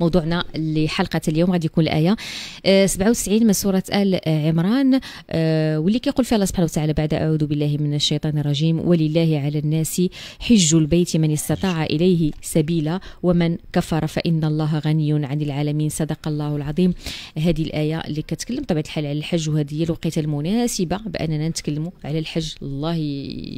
موضوعنا لحلقه اليوم غادي يكون الايه 97 آه، من سوره ال عمران آه، واللي كيقول فيها الله سبحانه وتعالى بعد اعوذ بالله من الشيطان الرجيم ولله على الناس حج البيت من استطاع اليه سبيلا ومن كفر فان الله غني عن العالمين صدق الله العظيم هذه الايه اللي كتكلم طبعا الحال على الحج وهذه هي الوقيته المناسبه باننا نتكلموا على الحج الله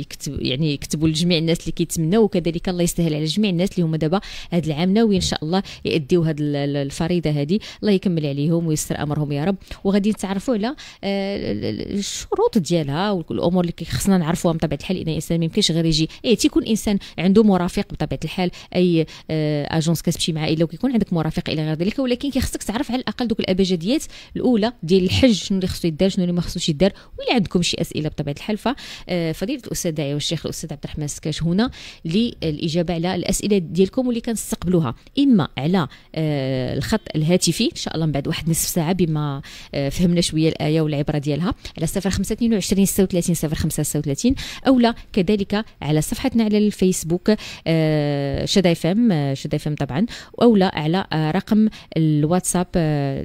يكتب يعني يكتبوا لجميع الناس اللي كيتمناو وكذلك الله يسهل على جميع الناس اللي هما دابا هذا العام ناويين ان شاء الله ياديو هاد الفريضه هذه الله يكمل عليهم ويسر امرهم يا رب وغادي نتعرفوا على آه، الشروط ديالها والامور اللي خصنا نعرفوها بطبيعه الحال لان الانسان ما يمكنش غير يجي اي تيكون انسان عنده مرافق بطبيعه الحال اي آه، اجونس كتمشي معاه الا وكيكون عندك مرافق الى غير ذلك ولكن كيخصك تعرف على الاقل دوك الابجديات الاولى ديال الحج شنو اللي خصو يدار شنو اللي ما خصوش يدار ولا عندكم شي اسئله بطبيعه الحال ففضيله آه، الاستاذ داعي والشيخ الاستاذ عبد الرحمن السكاش هنا للاجابه على الاسئله ديالكم واللي كنستقبلوها اما على آه، الخط الهاتفي ان شاء الله من بعد واحد نصف ساعه بما آه، فهمنا شويه الايه والعبره ديالها على 0522 36 05 36 او لا كذلك على صفحتنا على الفيسبوك آه، شدا اف ام شدا اف ام طبعا او لا على رقم الواتساب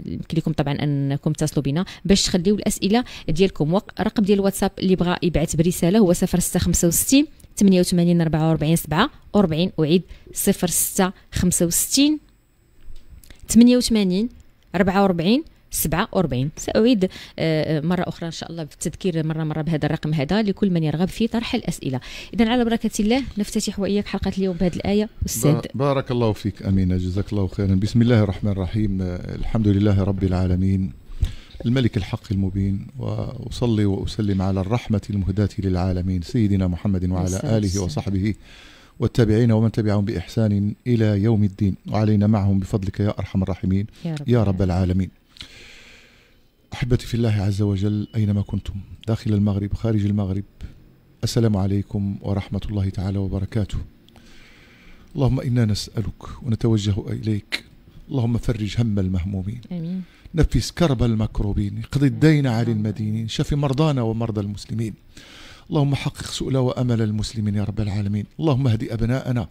يمكن لكم طبعا انكم تتصلوا بنا باش تخليوا الاسئله ديالكم رقم ديال الواتساب اللي بغى يبعث برساله هو 0665 88 44 7 40 اعيد 06 65 88 44 47 سأعيد آه، آه، مرة أخرى إن شاء الله بالتذكير مرة مرة بهذا الرقم هذا لكل من يرغب في طرح الأسئلة إذا على بركة الله نفتتح وإياك حلقة اليوم بهذه الآية أستاذ بارك الله فيك أمينة جزاك الله خيرا بسم الله الرحمن الرحيم آه، الحمد لله رب العالمين الملك الحق المبين وأصلي وأسلم على الرحمة المهداة للعالمين سيدنا محمد وعلى آله وصحبه والتابعين ومن تبعهم بإحسان إلى يوم الدين وعلينا معهم بفضلك يا أرحم الراحمين يا رب, يا رب العالمين أحبتي في الله عز وجل أينما كنتم داخل المغرب خارج المغرب السلام عليكم ورحمة الله تعالى وبركاته اللهم إنا نسألك ونتوجه إليك اللهم فرج هم المهمومين أمين. نفس كرب المكروبين اقض الدين عن المدينين شف مرضانا ومرضى المسلمين اللهم حقق سؤل وامل المسلمين يا رب العالمين اللهم اهدي ابناءنا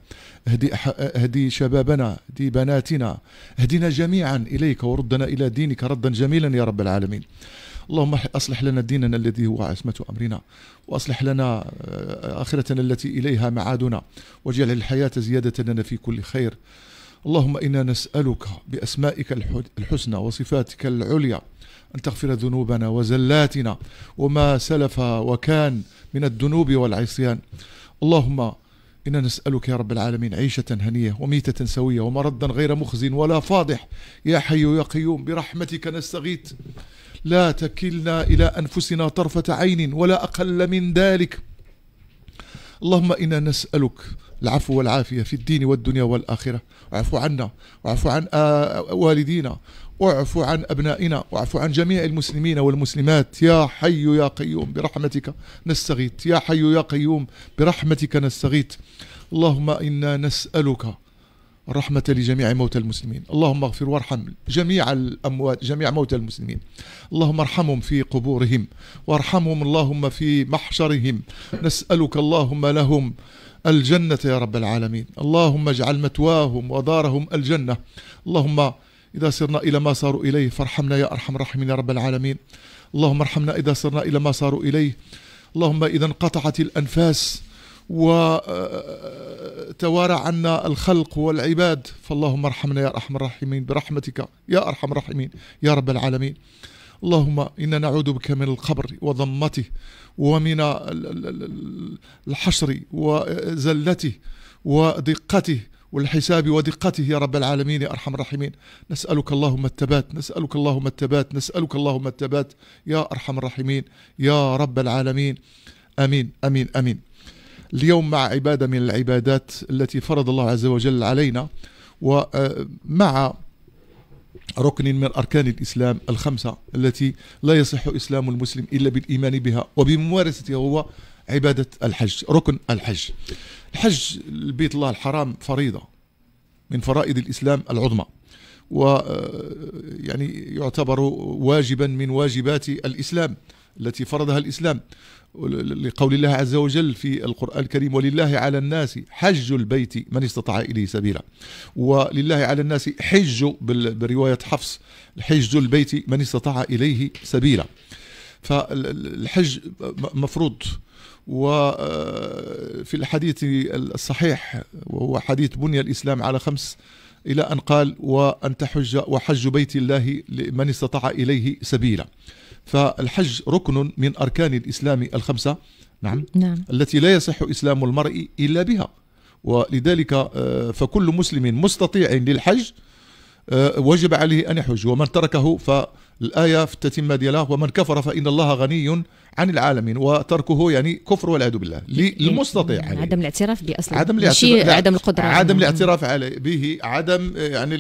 اهدي اهدي شبابنا اهدي بناتنا اهدنا جميعا اليك وردنا الى دينك ردا جميلا يا رب العالمين اللهم اصلح لنا ديننا الذي هو عصمه امرنا واصلح لنا آه، اخرتنا التي اليها معادنا واجعل الحياه زياده لنا في كل خير اللهم إنا نسألك بأسمائك الحسنى وصفاتك العليا أن تغفر ذنوبنا وزلاتنا وما سلف وكان من الذنوب والعصيان اللهم إنا نسألك يا رب العالمين عيشة هنية وميتة سوية ومردا غير مخزٍ ولا فاضح يا حي يا قيوم برحمتك نستغيث لا تكلنا إلى أنفسنا طرفة عين ولا أقل من ذلك اللهم إنا نسألك العفو والعافية في الدين والدنيا والآخرة واعفو عنا واعفو عن والدينا واعفو عن أبنائنا واعفو عن جميع المسلمين والمسلمات يا حي يا قيوم برحمتك نستغيث يا حي يا قيوم برحمتك نستغيث اللهم إنا نسألك الرحمة لجميع موتى المسلمين اللهم اغفر وارحم جميع الأموات جميع موتى المسلمين اللهم ارحمهم في قبورهم وارحمهم اللهم في محشرهم نسألك اللهم لهم الجنة يا رب العالمين اللهم اجعل متواهم ودارهم الجنة اللهم إذا سرنا إلى ما صاروا إليه فارحمنا يا أرحم الراحمين يا رب العالمين اللهم ارحمنا إذا سرنا إلى ما صاروا إليه اللهم إذا انقطعت الأنفاس وتوارى آه، عنا الخلق والعباد فاللهم ارحمنا يا أرحم الراحمين برحمتك يا أرحم الراحمين يا رب العالمين اللهم إنا نعوذ بك من القبر وضمته ومن الحشر وزلته ودقته والحساب ودقته يا رب العالمين يا أرحم الراحمين نسألك اللهم التبات نسألك اللهم التبات نسألك اللهم التبات يا أرحم الراحمين يا رب العالمين أمين أمين أمين اليوم مع عبادة من العبادات التي فرض الله عز وجل علينا ومع آه، ركن من أركان الإسلام الخمسة التي لا يصح إسلام المسلم إلا بالإيمان بها وبممارستها هو عبادة الحج ركن الحج الحج البيت الله الحرام فريضة من فرائض الإسلام العظمى و آه، يعني يعتبر واجبا من واجبات الإسلام التي فرضها الإسلام لقول الله عز وجل في القرآن الكريم ولله على الناس حج البيت من استطاع إليه سبيلا ولله على الناس حج برواية حفص حج البيت من استطاع إليه سبيلا فالحج مفروض وفي الحديث الصحيح وهو حديث بني الإسلام على خمس إلى أن قال وأن تحج وحج بيت الله لمن استطاع إليه سبيلا فالحج ركن من أركان الإسلام الخمسة نعم, نعم. التي لا يصح إسلام المرء إلا بها ولذلك آه، فكل مسلم مستطيع للحج آه، وجب عليه أن يحج ومن تركه فالآية في التتمة ديالها ومن كفر فإن الله غني عن العالمين وتركه يعني كفر والعياذ بالله للمستطيع يعني عليه. عدم الاعتراف به اصلا عدم الاعتراف عدم القدره عدم نعم. الاعتراف عليه به عدم يعني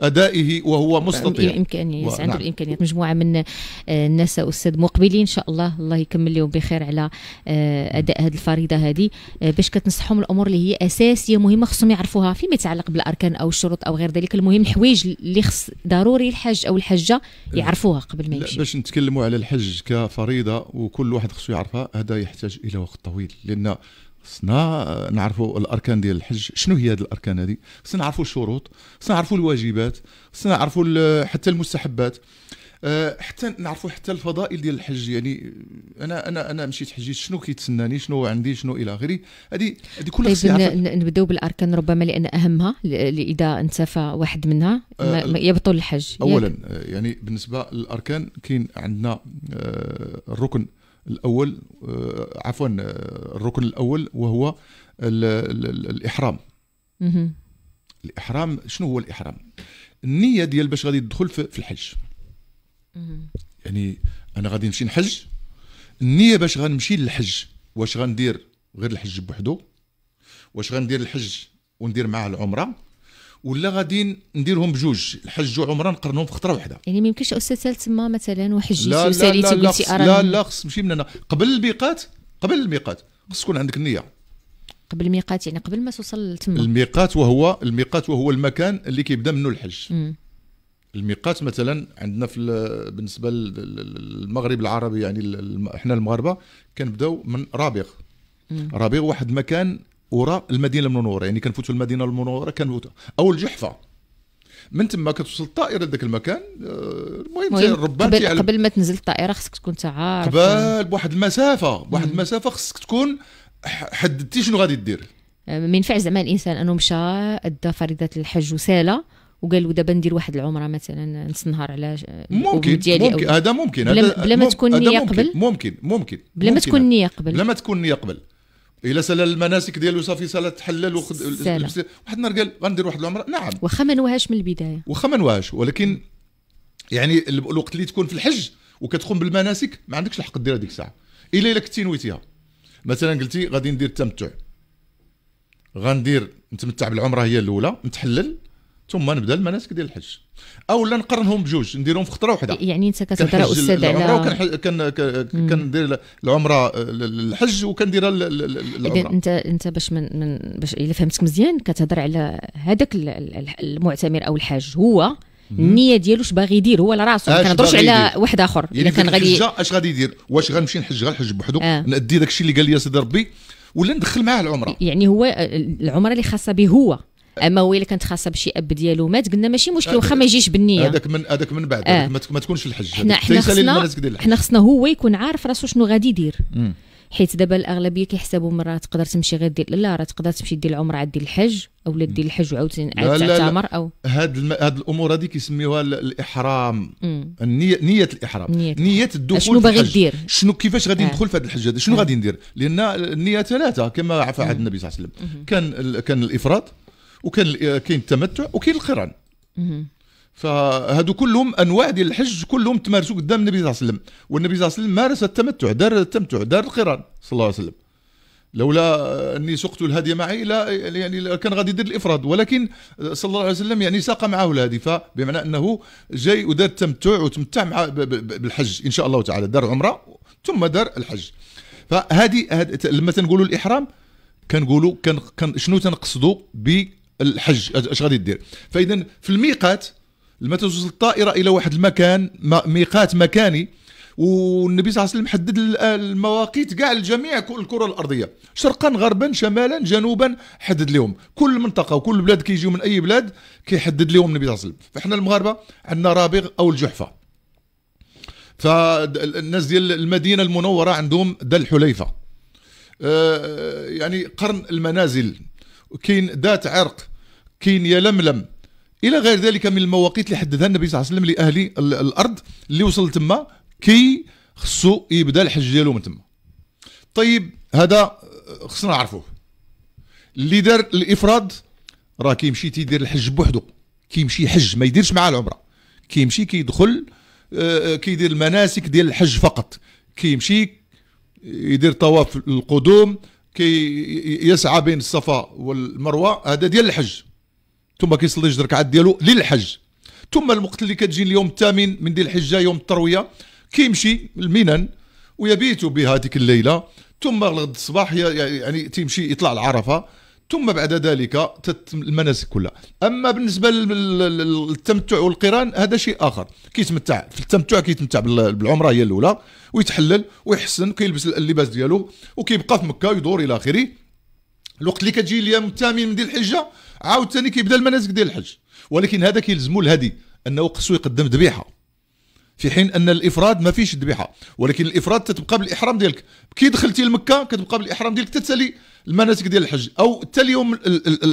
ادائه وهو مستطيع امكانيه و... عنده الامكانيات مجموعه من آه، الناس استاذ مقبلين ان شاء الله الله يكمل لهم بخير على آه، اداء هذه الفريضه هذه باش كتنصحهم الامور اللي هي اساسيه مهمه خصهم يعرفوها فيما يتعلق بالاركان او الشروط او غير ذلك المهم المهم الحوايج اللي خص ضروري الحاج او الحاجه إيه. يعرفوها قبل ما يمشي باش نتكلموا على الحج كفريضه وكل واحد خصو يعرفها هذا يحتاج الى وقت طويل لان خصنا نعرفوا الاركان ديال الحج شنو هي هذه الاركان هذه خصنا نعرفوا الشروط خصنا نعرفوا الواجبات خصنا نعرفوا حتى المستحبات آه، حتى نعرفوا حتى الفضائل ديال الحج يعني آه، انا انا انا مشيت حجيت شنو كيتسناني شنو عندي شنو الى اخره هذه هذه كلها طيب نبداو بالاركان ربما لان اهمها اذا انتفى واحد منها آه، يبطل الحج اولا يعني بالنسبه للاركان كاين عندنا الركن الاول عفوا الركن الاول وهو الـ الـ الـ الاحرام الاحرام شنو هو الاحرام النيه ديال باش غادي تدخل في الحج يعني انا غادي نمشي نحج النيه باش غنمشي للحج واش غندير غير الحج بوحدو واش غندير الحج وندير معاه العمره ولا غادي نديرهم بجوج الحج وعمره نقرنهم في خطره واحده يعني ما يمكنش استاذ تما مثلا وحجيتي لا وساليتي وقلتي لا لا لا خص نمشي من هنا قبل الميقات قبل الميقات خص تكون عندك النيه قبل الميقات يعني قبل ما توصل تما الميقات وهو الميقات وهو المكان اللي كيبدا منه الحج مم. الميقات مثلا عندنا في بالنسبه للمغرب العربي يعني احنا المغاربه كنبداو من رابغ رابغ واحد المكان وراء المدينه المنوره يعني كنفوتوا المدينه المنوره كنفوتوا او الجحفه من تما كتوصل الطائره لذاك المكان آه، المهم الربان قبل, تعلم. قبل ما تنزل الطائره خصك تكون تعارف قبل بواحد المسافه بواحد المسافه خصك تكون حددتي شنو غادي دير آه، ما ينفعش زعما الانسان انه مشى ادى فريضه الحج وساله وقالوا دابا ندير واحد العمره مثلا نص نهار على ممكن ديالي ممكن هذا ممكن بلا, بلا ما تكون نيه قبل ممكن ممكن بلا ما تكون نيه قبل بلا ما تكون نيه قبل الا سال المناسك ديالو صافي سال تحلل وخد واحد النهار قال غندير واحد العمره نعم واخا ما نواهاش من البدايه واخا ما نواهاش ولكن يعني الوقت اللي تكون في الحج وكتقوم بالمناسك ما عندكش الحق دير هذيك الساعه الا الا كنتي نويتيها مثلا قلتي غادي ندير التمتع غندير نتمتع بالعمره هي الاولى نتحلل ثم نبدا المناسك ديال الحج او لا نقرنهم بجوج نديرهم في خطره واحده يعني انت كتهضر استاذ على كان كندير العمره الحج آه، وكنديرها العمره اذا انت انت باش من, من باش الا فهمتك مزيان كتهضر على هذاك المعتمر او الحاج هو النيه ديالو اش باغي يدير هو لراسو ما كنهضرش على واحد اخر يعني كان غادي اش غادي يدير واش غنمشي نحج غنحج بوحدو آه. نادي داك الشيء اللي قال لي سيدي ربي ولا ندخل معاه العمره يعني هو العمره اللي خاصه به هو اما هو الا كانت خاصه بشي اب ديالو مات قلنا ماشي مشكل واخا ما يجيش بالنيه هذاك من هذاك من بعد آه. ما تكونش الحج حنا حنا خصنا حنا خصنا هو يكون عارف راسو شنو غادي يدير حيت دابا الاغلبيه كيحسبوا مرة تقدر تمشي غير دير لا راه تقدر تمشي دير العمره عاد دير الحج او دير الحج وعاود تعتمر او هاد الم... هاد الامور هذه كيسميوها الاحرام النية... نيه الاحرام نيه, نية الدخول شنو باغي دير شنو كيفاش غادي آه. ندخل في هذا الحج هذا شنو آه. غادي ندير لان النيه ثلاثه كما عفى عهد النبي صلى الله عليه وسلم كان ال... كان الافراط وكان آه، كاين التمتع وكاين القران فهادو كلهم انواع ديال الحج كلهم تمارسوا قدام النبي صلى الله عليه وسلم والنبي صلى الله عليه وسلم مارس التمتع دار التمتع دار القران صلى الله عليه وسلم لولا اني سقت الهدي معي لا يعني كان غادي يدير الافراد ولكن صلى الله عليه وسلم يعني ساق معه الهدي فبمعنى انه جاي ودار التمتع وتمتع مع بالحج ان شاء الله تعالى دار عمره ثم دار الحج فهذه لما تنقولوا الاحرام كنقولوا كان شنو تنقصدوا ب الحج اش غادي دير فاذا في الميقات لما توصل الطائره الى واحد المكان ميقات مكاني والنبي صلى الله عليه وسلم حدد المواقيت كاع لجميع الكره الارضيه شرقا غربا شمالا جنوبا حدد لهم كل منطقه وكل بلاد كيجيو من اي بلاد كيحدد لهم النبي صلى الله عليه وسلم فاحنا المغاربه عندنا رابغ او الجحفه فالناس ديال المدينه المنوره عندهم دل حليفه آه، يعني قرن المنازل كاين ذات عرق كاين يلملم الى غير ذلك من المواقيت اللي حددها النبي صلى الله عليه وسلم لاهل الارض اللي وصل تما كي خصو يبدا الحج ديالو من تما طيب هذا آه، خصنا نعرفوه اللي دار الافراد راه كيمشي تيدير الحج بوحدو كيمشي يحج ما يديرش معاه العمره كيمشي كيدخل آه، آه، كيدير المناسك ديال الحج فقط كيمشي يدير طواف القدوم كي يسعى بين الصفا والمروه هذا ديال الحج ثم كيصلي جوج ركعات ديالو للحج ثم الوقت اللي كتجي اليوم الثامن من ذي الحجه يوم الترويه كيمشي المنن ويبيت بها ديك الليله ثم الغد الصباح يعني تيمشي يطلع لعرفه ثم بعد ذلك تتم المناسك كلها اما بالنسبه للتمتع والقران هذا شيء اخر كيتمتع في التمتع كيتمتع بالعمره هي الاولى ويتحلل ويحسن كيلبس اللباس ديالو وكيبقى في مكه يدور الى اخره الوقت اللي كتجي اليوم الثامن من ديال الحجه عاوتاني كيبدا المناسك ديال الحج ولكن هذا كيلزمو الهدي انه خصو يقدم ذبيحه في حين ان الافراد ما فيش ذبيحه ولكن الافراد تتبقى بالاحرام ديالك كي دخلتي لمكه كتبقى بالاحرام ديالك تتسالي المناسك ديال الحج او حتى اليوم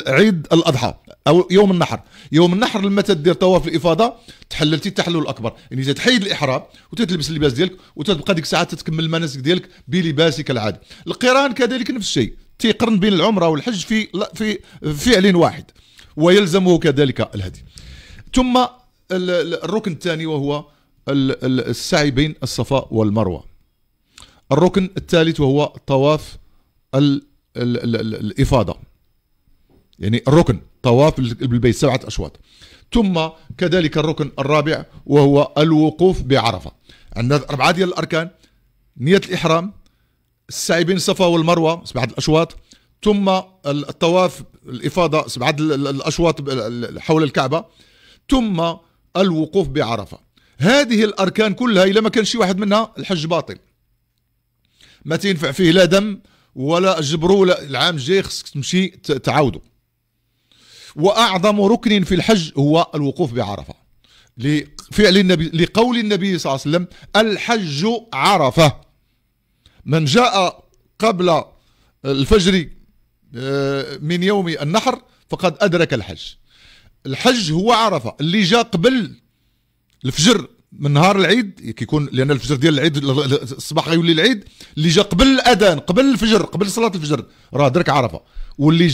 عيد الاضحى او يوم النحر يوم النحر لما تدير طواف الافاضه تحللتي التحلل الاكبر يعني تحيد الاحرام وتتلبس اللباس ديالك وتبقى ديك الساعه تتكمل المناسك ديالك بلباسك العادي القران كذلك نفس الشيء تيقرن بين العمره والحج في في فعل واحد ويلزمه كذلك الهدي ثم الركن الثاني وهو السعي بين الصفا والمروه الركن الثالث وهو طواف ال ال الافاضه يعني الركن طواف بالبيت سبعه اشواط ثم كذلك الركن الرابع وهو الوقوف بعرفه عندنا اربعه ديال الاركان نيه الاحرام السعي بين الصفا والمروه سبعه الاشواط ثم الطواف الافاضه سبعه الاشواط حول الكعبه ثم الوقوف بعرفه هذه الاركان كلها الا ما كان شي واحد منها الحج باطل ما تنفع فيه لا دم ولا جبروا العام الجاي خصك تمشي تعاودوا واعظم ركن في الحج هو الوقوف بعرفه لفعل النبي لقول النبي صلى الله عليه وسلم الحج عرفه من جاء قبل الفجر آه، من يوم النحر فقد ادرك الحج الحج هو عرفه اللي جاء قبل الفجر من نهار العيد كيكون لان الفجر ديال العيد الصباح غيولي العيد اللي جا قبل الاذان قبل الفجر قبل صلاه الفجر راه درك عرفه واللي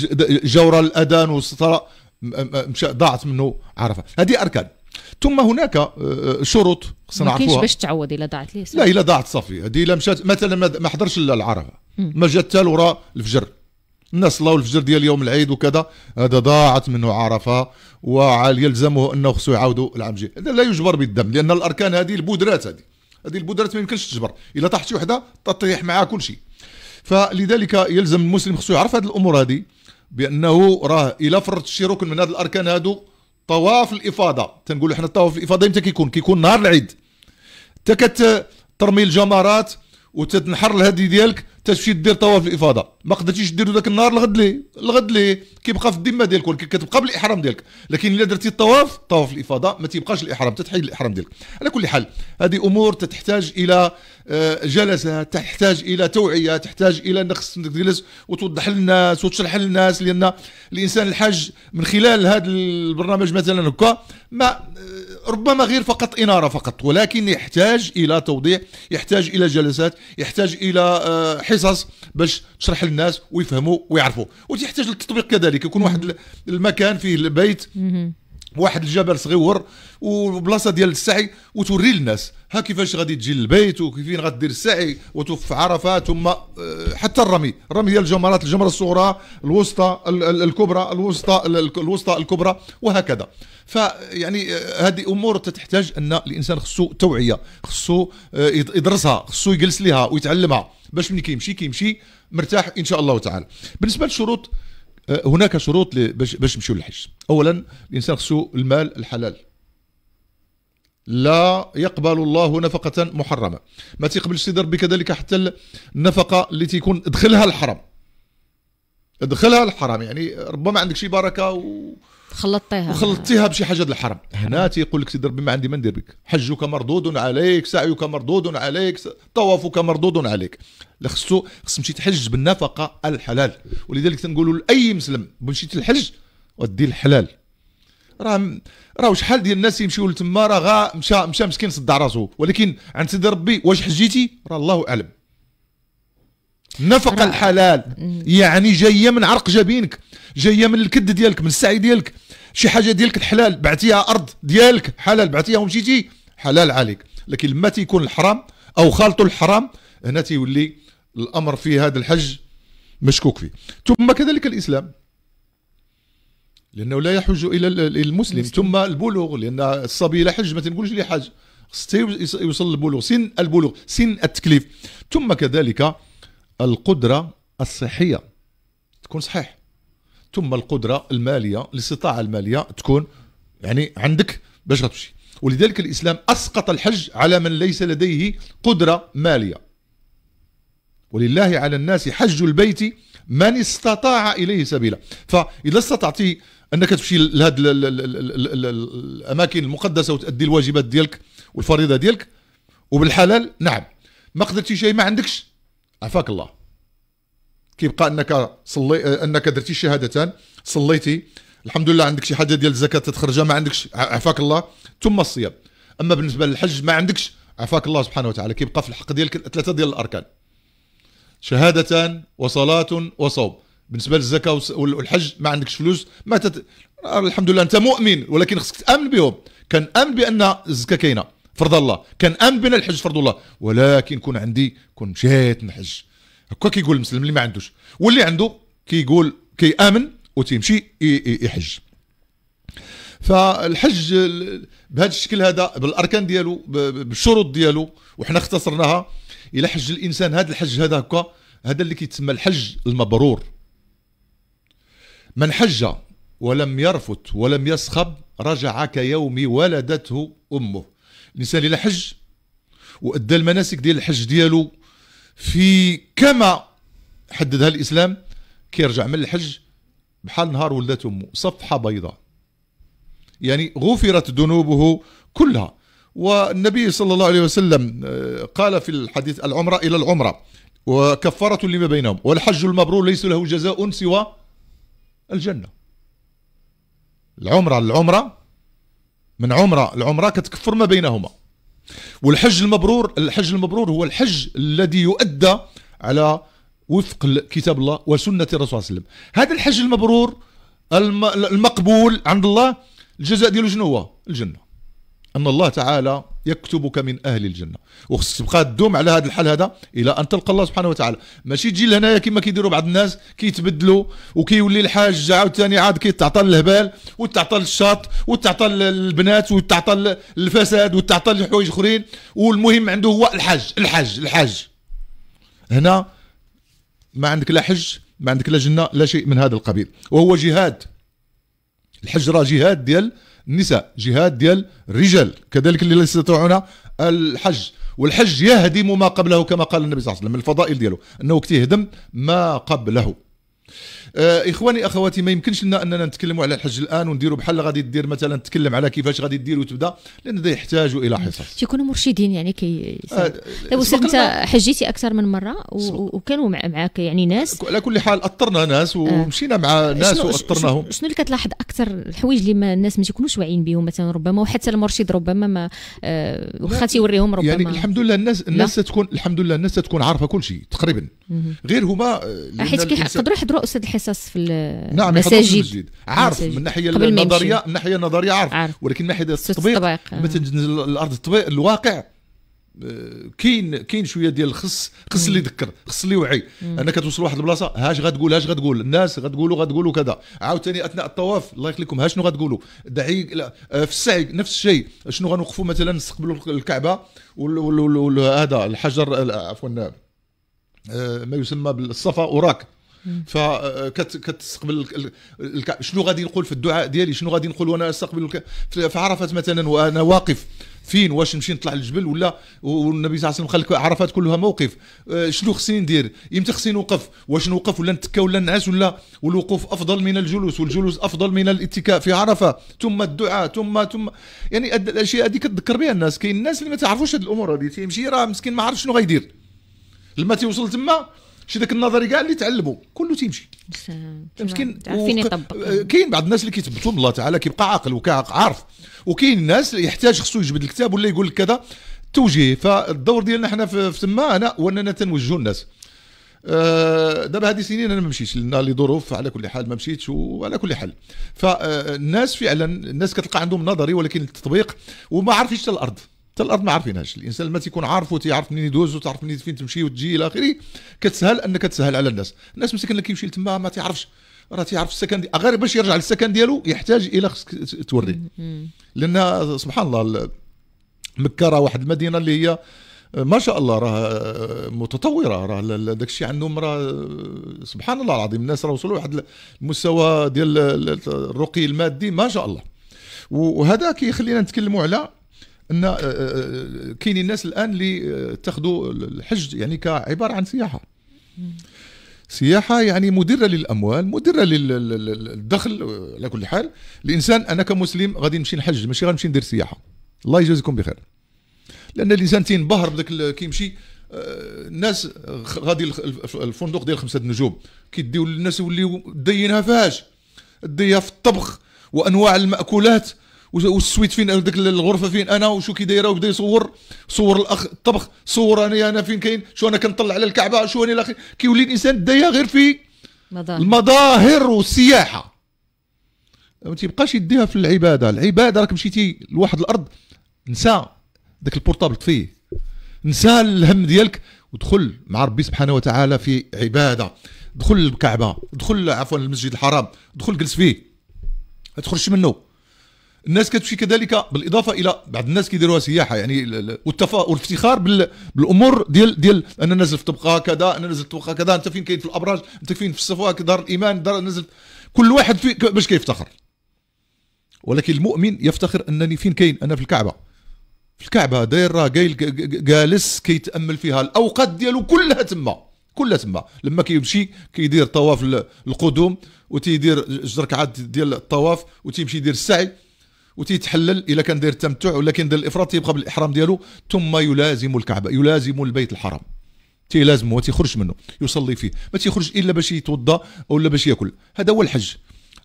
جا ورا الاذان والصلاة مشى ضاعت منه عرفه هذه اركان ثم هناك آه، آه، شروط خصنا نعرفوها ما باش تعوض الا ضاعت لي لا الا ضاعت صافي هذه الا مشات مثلا ما حضرش العرفه ما جات حتى لورا الفجر الناس صلاو الفجر ديال يوم العيد وكذا هذا ضاعت منه عرفه ويلزمه انه خصو يعاودوا العام الجاي هذا لا يجبر بالدم لان الاركان هذه البودرات هذه هذه البودرات ما يمكنش تجبر الا طاحت شي وحده تطيح معها كل شيء فلذلك يلزم المسلم خصو يعرف هذه الامور هذه بانه راه الا فرط شي ركن من هذه الاركان هادو طواف الافاضه تنقولوا حنا طواف الافاضه امتى كيكون كيكون نهار العيد انت كترمي الجمرات وتنحر الهدي ديالك تمشي دير طواف الافاضه ما قدرتيش ديرو ذاك النهار الغد ليه الغد ليه كيبقى في الذمه ديالك ولكن كتبقى بالاحرام ديالك لكن الا درتي الطواف طواف الافاضه ما تيبقاش الاحرام تتحيد الاحرام ديالك على كل حال هذه امور تحتاج الى آه، جلسه تحتاج الى توعيه تحتاج الى انك تجلس وتوضح للناس وتشرح للناس لان الانسان الحاج من خلال هذا البرنامج مثلا هكا ما آه، ربما غير فقط اناره فقط ولكن يحتاج الى توضيح يحتاج الى جلسات يحتاج الى آه، حس قصص باش تشرح للناس ويفهموا ويعرفوا وتحتاج للتطبيق كذلك يكون واحد المكان فيه البيت واحد الجبل صغيور وبلاصه ديال السعي وتوري للناس ها كيفاش غادي تجي للبيت وكيفين غدير السعي وتوقف عرفه ثم آه، حتى الرمي الرمي ديال الجمرات الجمره الصغرى الوسطى الكبرى الوسطى الوسطى الكبرى وهكذا فيعني آه، هذه امور تحتاج ان الانسان خصو توعيه خصو آه، يدرسها خصو يجلس لها ويتعلمها باش ملي كيمشي كيمشي مرتاح ان شاء الله تعالى بالنسبه للشروط أه، هناك شروط باش باش نمشيو للحج اولا الانسان خصو المال الحلال لا يقبل الله نفقة محرمة ما تقبل سيدي ربي كذلك حتى النفقة اللي تيكون دخلها الحرام دخلها الحرام يعني ربما عندك شي بركة و... خلطتيها وخلطتيها بشي حاجه الحرم هنا تيقول لك سيدي ربي ما عندي ما ندير بك حجك مردود عليك سعيك مردود عليك طوافك مردود عليك خصو خص تمشي تحج بالنفقه الحلال ولذلك تنقولوا لاي مسلم مشيت الحج ودي الحلال راه راه شحال ديال الناس يمشيو لتما راه غا مشى مشى مسكين صدع راسو ولكن عند سيدي ربي واش حجيتي راه الله اعلم نفق الحلال يعني جايه من عرق جبينك جايه من الكد ديالك من السعي ديالك شي حاجه ديالك الحلال بعتيها ارض ديالك حلال بعتيها ومشيتي حلال عليك لكن لما تيكون الحرام او خالطوا الحرام هنا تيولي الامر في هذا الحج مشكوك فيه ثم كذلك الاسلام لانه لا يحج الى المسلم ثم البلوغ لان الصبي لا حج ما تنقولش لي حج يوصل البلوغ سن البلوغ سن التكليف ثم كذلك القدرة الصحية تكون صحيح ثم القدرة المالية الاستطاعة المالية تكون يعني عندك باش غتمشي ولذلك الإسلام أسقط الحج على من ليس لديه قدرة مالية ولله على الناس حج البيت من استطاع إليه سبيلا فإذا استطعتي أنك تمشي لهذه الأماكن المقدسة وتؤدي الواجبات ديالك والفريضة ديالك وبالحلال نعم ما قدرتي شيء ما عندكش عفاك الله كيبقى انك صلي انك درتي شهادتان صليتي الحمد لله عندك شي حاجه ديال الزكاه تتخرجها ما عندكش عافاك الله ثم الصيام اما بالنسبه للحج ما عندكش عفاك الله سبحانه وتعالى كيبقى في الحق ديالك ثلاثه ديال الاركان شهاده وصلاه وصوم بالنسبه للزكاه والحج ما عندكش فلوس ما تت... الحمد لله انت مؤمن ولكن خصك تامن بهم كان امن بان الزكاه كاينه فرض الله كان بنا الحج فرض الله ولكن كون عندي كون مشيت نحج هكا كيقول المسلم اللي ما عندوش واللي عنده كيقول كيامن وتيمشي يحج فالحج بهذا الشكل هذا بالاركان ديالو بالشروط ديالو وحنا اختصرناها الى حج الانسان هذا الحج هذا هكا هذا اللي كيتسمى الحج المبرور من حج ولم يرفث ولم يصخب رجع كيوم ولدته امه الانسان الى حج وادى المناسك ديال الحج ديالو في كما حددها الاسلام كيرجع من الحج بحال نهار ولدت امه صفحه بيضاء يعني غفرت ذنوبه كلها والنبي صلى الله عليه وسلم آه، قال في الحديث العمره الى العمره وكفاره لما بينهم والحج المبرور ليس له جزاء سوى الجنه العمره العمره من عمره العمره كتكفر ما بينهما والحج المبرور الحج المبرور هو الحج الذي يؤدى على وفق كتاب الله وسنة الرسول صلى الله عليه وسلم هذا الحج المبرور المقبول عند الله الجزاء ديالو شنو هو الجنة ان الله تعالى يكتبك من اهل الجنه وخصك تبقى تدوم على هذا الحال هذا الى ان تلقى الله سبحانه وتعالى ماشي تجي لهنايا كما كيديروا بعض الناس كيتبدلوا وكيولي الحاج عاوتاني عاد كيتعطى للهبال وتعطى للشاط وتعطى للبنات وتعطى للفساد وتعطى لحوايج اخرين والمهم عنده هو الحج الحج الحج هنا ما عندك لا حج ما عندك لا جنه لا شيء من هذا القبيل وهو جهاد الحج راه جهاد ديال النساء جهاد ديال الرجال كذلك اللي لا يستطيعون الحج والحج يهدم ما قبله كما قال النبي صلى الله عليه وسلم الفضائل ديالو انه كتيهدم ما قبله آه، اخواني اخواتي ما يمكنش لنا اننا نتكلموا على الحج الان ونديروا بحال غادي دير مثلا تكلم على كيفاش غادي دير وتبدا لان هذا يحتاج الى حصص تيكونوا مرشدين يعني كي آه, آه، انت حجيتي اكثر من مره وكانوا معاك يعني ناس على كل حال اثرنا ناس آه. ومشينا مع ناس واثرناهم شنو اللي كتلاحظ اكثر الحوايج اللي ما الناس ما تيكونوش واعيين بهم مثلا ربما وحتى المرشد ربما ما واخا تيوريهم ربما يعني الحمد لله الناس الناس تكون الحمد لله الناس تكون عارفه كل شيء تقريبا غير هما حيت كيقدروا يحضروا رؤوس الحصص في نعم، المساجد نعم عارف من ناحيه النظريه من ناحيه النظريه عارف, عارف. ولكن من ناحيه التطبيق آه. ما تنزل الارض التطبيق الواقع آه، كاين كاين شويه ديال الخص خص اللي يذكر خص اللي يوعي انا كتوصل واحد البلاصه هاش غتقول هاش غتقول الناس غتقولوا غتقولوا كذا عاوتاني اثناء الطواف الله يخليكم ها شنو غتقولوا دعي آه، في السعي نفس الشيء شنو غنوقفوا مثلا نستقبلوا الكعبه هذا الحجر عفوا ما يسمى بالصفا وراك فكتستقبل آه، الك... شنو غادي نقول في الدعاء ديالي شنو غادي نقول وانا استقبل الك... فعرفت مثلا وانا واقف فين واش نمشي نطلع للجبل ولا والنبي صلى الله عليه وسلم خلق عرفات كلها موقف آه، شنو خصني ندير امتى خصني نوقف واش نوقف ولا نتكا ولا نعس ولا والوقوف افضل من الجلوس والجلوس افضل من الاتكاء في عرفه ثم الدعاء ثم ثم يعني الاشياء هذه كتذكر بها الناس كاين الناس اللي ما تعرفوش هذه الامور هذه تيمشي راه مسكين ما عارف شنو غيدير لما تيوصل تما شي داك النظري كاع اللي تعلموا كله تيمشي مسكين عارفين يطبق آه، كاين بعض الناس اللي كيثبتوا من الله تعالى كيبقى عاقل عارف وكاين الناس يحتاج خصو يجبد الكتاب ولا يقول لك كذا توجيه فالدور ديالنا حنا في تما هنا هو اننا تنوجهوا الناس أه دابا هذه سنين انا ما مشيتش لنا لظروف على كل حال ما مشيتش وعلى كل حال فالناس فعلا الناس كتلقى عندهم نظري ولكن التطبيق وما عارفينش الارض حتى الارض ما عارفينهاش الانسان لما تيكون عارفه تيعرف منين يدوز وتعرف منين فين تمشي وتجي الى اخره كتسهل انك تسهل على الناس الناس مسكين اللي كيمشي لتما ما تيعرفش راه تيعرف السكن دي... غير باش يرجع للسكن ديالو يحتاج الى خصك توري لان سبحان الله مكه راه واحد المدينه اللي هي ما شاء الله راه متطوره راه داك الشيء عندهم راه سبحان الله العظيم الناس راه وصلوا لواحد المستوى ديال الرقي المادي ما شاء الله وهذا كيخلينا نتكلموا على ان آه، آه، آه، كاينين الناس الان اللي تاخذوا الحج يعني كعباره عن سياحه سياحه يعني مدره للاموال مدره للدخل على كل حال الانسان انا كمسلم غادي نمشي نحج ماشي غنمشي ندير سياحه الله يجازيكم بخير لان الانسان تينبهر بداك كيمشي الناس غادي الفندق ديال خمسه النجوم كيديو للناس يوليو دينها فاش ديها في الطبخ وانواع الماكولات والسويت فين ديك الغرفه فين انا وشو كي دايره وبدا يصور صور الاخ الطبخ صور انا انا فين كاين شو انا كنطلع على الكعبه شو انا الاخ كيولي الانسان دايا غير في مظاهر. المظاهر والسياحه ما تيبقاش يديها في العباده العباده راك مشيتي لواحد الارض نسى داك البورطابل طفيه نسى الهم ديالك ودخل مع ربي سبحانه وتعالى في عباده دخل الكعبه دخل عفوا المسجد الحرام دخل جلس فيه ما تخرجش منه الناس كتمشي كذلك بالاضافه الى بعض الناس كيديروها سياحه يعني والافتخار بالامور ديال ديال انا نازل في طبقه كذا انا نازل في طبقه كذا انت فين كاين في الابراج انت فين في الصفوه دار الايمان دار نزل كل واحد في باش كيفتخر ولكن المؤمن يفتخر انني فين كاين انا في الكعبه في الكعبه داير راه قايل جالس كيتامل فيها الاوقات ديالو كلها تما كلها تما لما كيمشي كيدير طواف القدوم وتيدير جوج ركعات ديال الطواف وتيمشي يدير السعي وتيتحلل الا كان داير التمتع ولا كان داير الافراط تيبقى بالاحرام ديالو ثم يلازم الكعبه يلازم البيت الحرام تيلازمه وتيخرج منه يصلي فيه ما تيخرج الا باش يتوضا ولا باش ياكل هذا هو الحج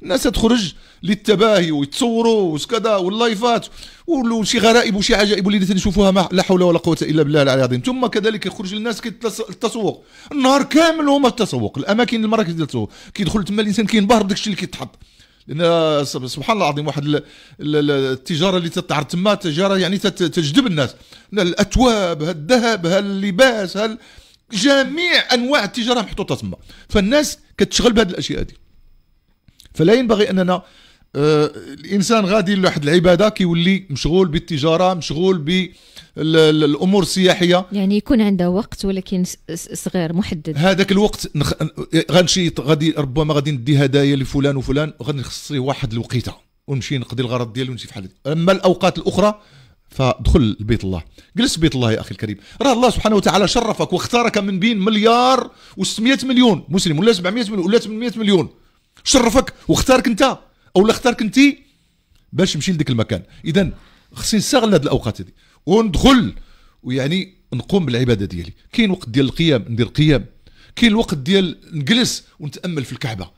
الناس تخرج للتباهي ويتصوروا وكذا واللايفات وشي غرائب وشي عجائب اللي تنشوفوها لا حول ولا قوه الا بالله العلي العظيم ثم كذلك يخرج الناس التسوق النهار كامل هما التسوق الاماكن المراكز ديال التسوق كيدخل تما الانسان كينبهر بداك الشيء اللي كيتحط لان سبحان الله العظيم واحد التجاره اللي تتعرض تما تجاره يعني تجذب الناس الاثواب هالذهب هاللباس هال جميع انواع التجاره محطوطه تما فالناس كتشغل بهذه الاشياء هذه فلا ينبغي اننا آه، الانسان غادي لواحد العباده كيولي مشغول بالتجاره مشغول ب الامور السياحيه يعني يكون عنده وقت ولكن صغير محدد هذاك الوقت نخ... غنمشي غادي ربما غادي ندي هدايا لفلان وفلان وغادي نخصص واحد الوقيته ونمشي نقضي الغرض ديالي ونمشي في حالتي اما الاوقات الاخرى فدخل لبيت الله جلس بيت الله يا اخي الكريم راه الله سبحانه وتعالى شرفك واختارك من بين مليار و600 مليون مسلم ولا 700 مليون ولا 800 مليون شرفك واختارك انت او اللي اختارك انت باش نمشي لذاك المكان اذا خصني نستغل هذه الاوقات هذه وندخل ويعني نقوم بالعباده ديالي كاين وقت ديال القيام ندير قيام كاين الوقت ديال نجلس ونتامل في الكعبه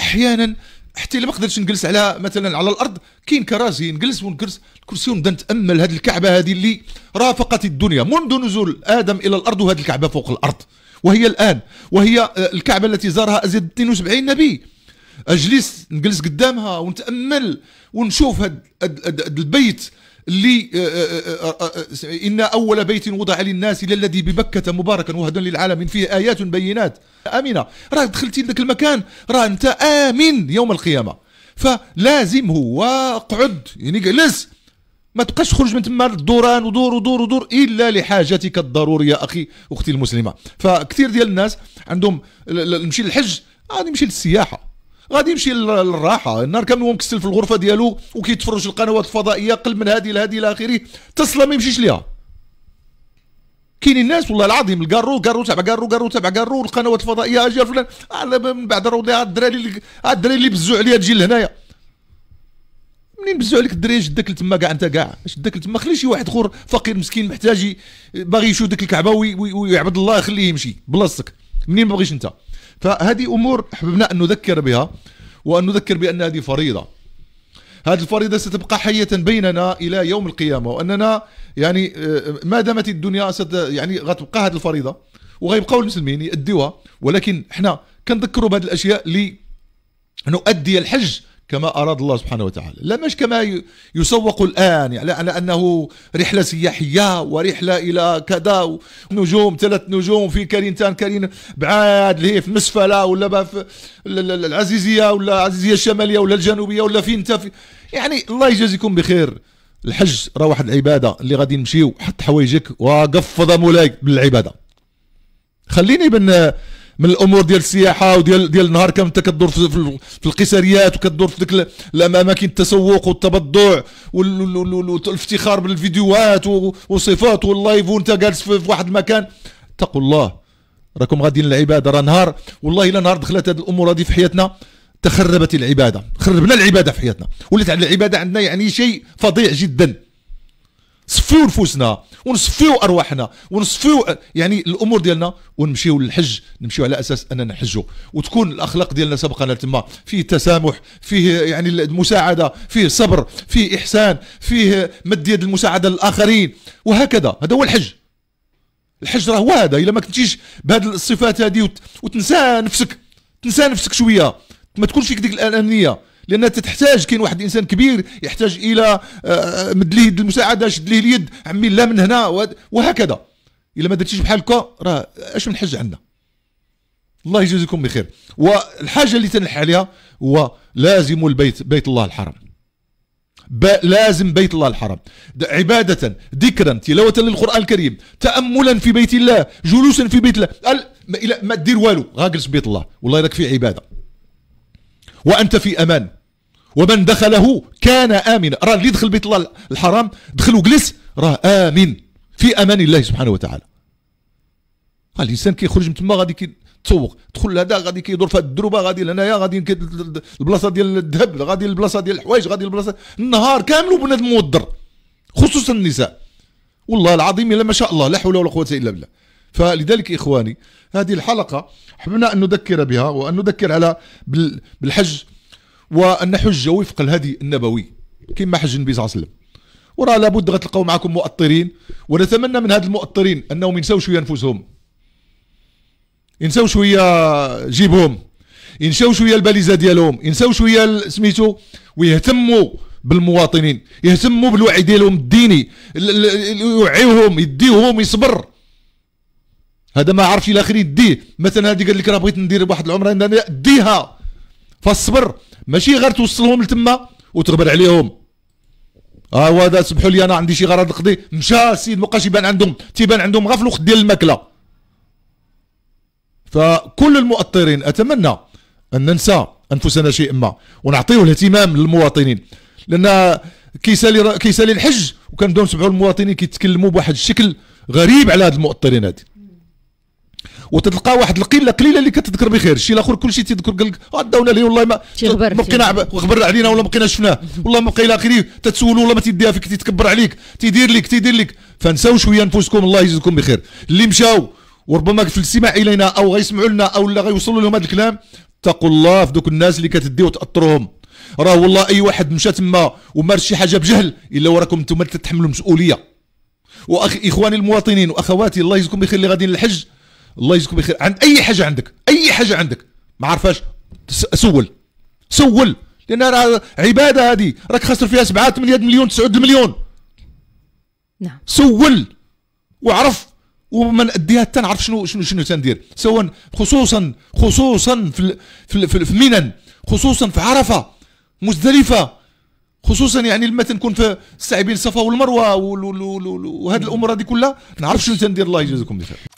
احيانا حتى الا ما قدرتش نجلس على مثلا على الارض كاين كراسي نجلس ونجلس الكرسي ونبدا نتامل هذه الكعبه هذه اللي رافقت الدنيا منذ نزول ادم الى الارض وهذه الكعبه فوق الارض وهي الان وهي آه، الكعبه التي زارها ازيد 72 نبي اجلس نجلس قدامها ونتامل ونشوف هاد, هاد, هاد, هاد البيت اللي آه، آه، آه، إن أول بيت وضع للناس إلى الذي ببكة مباركا وهدى للعالمين فيه آيات بينات آمنة راه دخلتي لذاك المكان راه أنت آمن يوم القيامة فلازم هو اقعد يعني جلس ما تبقاش تخرج من تما الدوران ودور ودور ودور الا لحاجتك الضروريه اخي اختي المسلمه فكثير ديال الناس عندهم نمشي للحج غادي نمشي للسياحه غادي يمشي للراحه النهار كامل هو مكسل في الغرفه ديالو وكيتفرج القنوات الفضائيه قل من هذه لهذه الى اخره الصلاه ما يمشيش ليها كاينين الناس والله العظيم الكارو كارو تبع كارو كارو تبع كارو القنوات الفضائيه اجي فلان من بعد راه الدراري اللي الدراري اللي بزو عليا تجي لهنايا منين بزو عليك الدراري شدك لتما كاع انت كاع شدك لتما خلي شي واحد اخر فقير مسكين محتاج باغي يشوف ديك الكعبه ويعبد الله خليه يمشي بلاصتك منين ما بغيش انت فهذه امور حببنا ان نذكر بها وان نذكر بان هذه فريضه هذه الفريضة ستبقى حية بيننا إلى يوم القيامة وأننا يعني آه، ما دامت الدنيا ست يعني غتبقى هذه الفريضة وغيبقاو المسلمين يأديوها ولكن احنا كنذكروا بهذه الأشياء لنؤدي الحج كما أراد الله سبحانه وتعالى لا مش كما يسوق الآن يعني على أنه رحلة سياحية ورحلة إلى كذا نجوم ثلاث نجوم في كارينتان كارين بعاد اللي هي في مسفلة ولا في العزيزية ولا العزيزية الشمالية ولا الجنوبية ولا فين أنت في يعني الله يجازيكم بخير الحج راه واحد العبادة اللي غادي نمشيو حط حوايجك وقفض مولاي بالعبادة خليني بن من الامور ديال السياحه وديال ديال النهار كامل انت كدور في القيسريات وكدور في ديك الاماكن التسوق والتبضع والافتخار بالفيديوهات وصفات واللايف وانت جالس في واحد المكان اتقوا الله راكم غاديين للعباده راه نهار والله الا نهار دخلت هذه الامور هذه في حياتنا تخربت العباده خربنا العباده في حياتنا ولات العباده عندنا يعني شيء فظيع جدا نصفيو نفوسنا ونصفيو ارواحنا ونصفيو يعني الامور ديالنا ونمشيو للحج نمشيو على اساس اننا نحجوا وتكون الاخلاق ديالنا سبقنا تما فيه تسامح فيه يعني المساعده فيه صبر فيه احسان فيه مد يد المساعده للاخرين وهكذا هذا هو الحج الحج راه هو هذا الا ما كنتيش بهذه الصفات هذه وتنسى نفسك تنسى نفسك شويه ما تكونش فيك ديك الانانيه لان تحتاج كاين واحد الانسان كبير يحتاج الى آه، آه، مد ليه يد المساعده شد ليه اليد عمي لا من هنا وهكذا الا ما درتيش بحال هكا راه اش من حج عندنا الله يجازيكم بخير والحاجه اللي تنح عليها هو لازم البيت بيت الله الحرام لازم بيت الله الحرام عبادة ذكرا تلاوة للقرآن الكريم تأملا في بيت الله جلوسا في بيت الله ما, ما دير والو غاقلس بيت الله والله راك في عبادة وأنت في أمان ومن دخله كان آمنا راه اللي دخل بيت الله الحرام دخل وجلس راه آمن في أمان الله سبحانه وتعالى الانسان كيخرج من تما غادي كيتسوق تدخل هذا غادي كيدور في الدروبه غادي لهنايا غادي البلاصه ديال الذهب غادي البلاصه ديال الحوايج غادي البلاصه النهار كامل وبنادم موضر خصوصا النساء والله العظيم الا ما شاء الله لا حول ولا قوه الا بالله فلذلك اخواني هذه الحلقه حبنا ان نذكر بها وان نذكر على بالحج وان حجه وفق الهدي النبوي كما حج النبي صلى الله عليه وسلم وراه لابد غتلقاو معكم مؤطرين ونتمنى من هاد المؤطرين انهم ينساو شويه نفوسهم ينساو شويه جيبهم ينساو شويه الباليزه ديالهم ينساو شويه سميتو ويهتموا بالمواطنين يهتموا بالوعي ديالهم الديني يوعيهم يديهم يصبر هذا ما عرفش الاخر يديه مثلا هذه قال لك راه بغيت ندير واحد العمره ديها فالصبر ماشي غير توصلهم لتما وتغبر عليهم ها هو هذا سمحوا لي انا عندي شي غرض نقضي مشى السيد مابقاش يبان عندهم تيبان عندهم غير في الوقت ديال الماكله فكل المؤطرين اتمنى ان ننسى انفسنا شيئا ما ونعطيو الاهتمام للمواطنين لان كيسالي كيسالي الحج وكنبداو نسمعوا المواطنين كيتكلموا بواحد الشكل غريب على هاد المؤطرين هادي وتلقى واحد القله قليله اللي كتذكر بخير الشيء الاخر كلشي تيذكر قال لك الدوله آه، ليه والله ما ما بقينا غبر علينا ولا ما بقينا شفناه والله ما بقى الى اخره تتسولوا والله ما تيديها فيك تيتكبر عليك تيدير لك تيدير لك فنساو شويه نفوسكم الله يجزيكم بخير اللي مشاو وربما في الاستماع الينا او غيسمعوا لنا او لا غيوصلوا لهم هذا الكلام اتقوا الله في دوك الناس اللي كتديو تاثرهم راه والله اي واحد مشى تما ومارس شي حاجه بجهل الا وراكم انتم تتحملوا المسؤوليه واخ اخواني المواطنين واخواتي الله يجزيكم بخير اللي غاديين للحج الله يجزيكم بخير عند اي حاجه عندك اي حاجه عندك ما عرفاش سول سول لان راه عباده هذه راك خسر فيها 7 8 مليون 9 مليون نعم سول وعرف وما نأديها حتى نعرف شنو شنو شنو تندير سواء خصوصا خصوصا في في في, في منن خصوصا في عرفه مزدلفه خصوصا يعني لما تنكون في بين الصفا والمروه وهذه الامور هذه كلها نعرف شنو تندير الله يجازيكم بخير